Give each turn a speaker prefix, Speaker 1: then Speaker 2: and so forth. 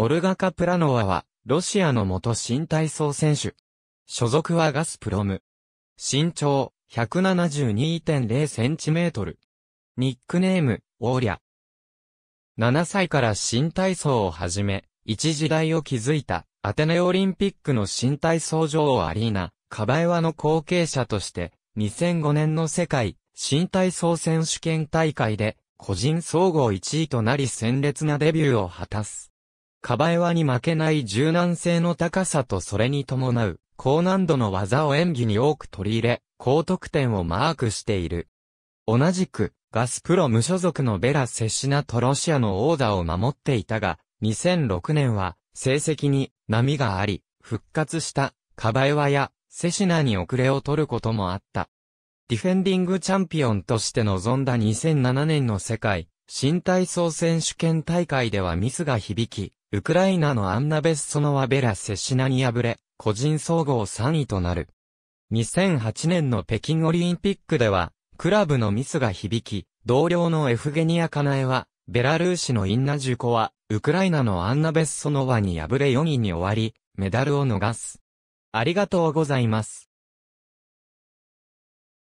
Speaker 1: オルガカ・プラノワ
Speaker 2: は、ロシアの元新体操選手。所属はガスプロム。身長、172.0センチメートル。ニックネーム、オーリャ。7歳から新体操を始め、一時代を築いた、アテネオリンピックの新体操女王アリーナ、カバエワの後継者として、2005年の世界、新体操選手権大会で、個人総合1位となり鮮烈なデビューを果たす。カバエワに負けない柔軟性の高さとそれに伴う、高難度の技を演技に多く取り入れ、高得点をマークしている。同じく、ガスプロ無所属のベラ・セシナとロシアのオーダーを守っていたが、2006年は、成績に波があり、復活したカバエワやセシナに遅れを取ることもあった。ディフェンディングチャンピオンとして臨んだ2007年の世界、新体操選手権大会ではミスが響き、ウクライナのアンナ・ベッソノワ・ベラ・セシナに敗れ、個人総合3位となる。2008年の北京オリンピックでは、クラブのミスが響き、同僚のエフゲニア・カナエは、ベラルーシのインナ・ジュコは、ウクライナのアンナ・ベッソノワに敗れ4位に終わり、メダルを逃す。ありがとうございます。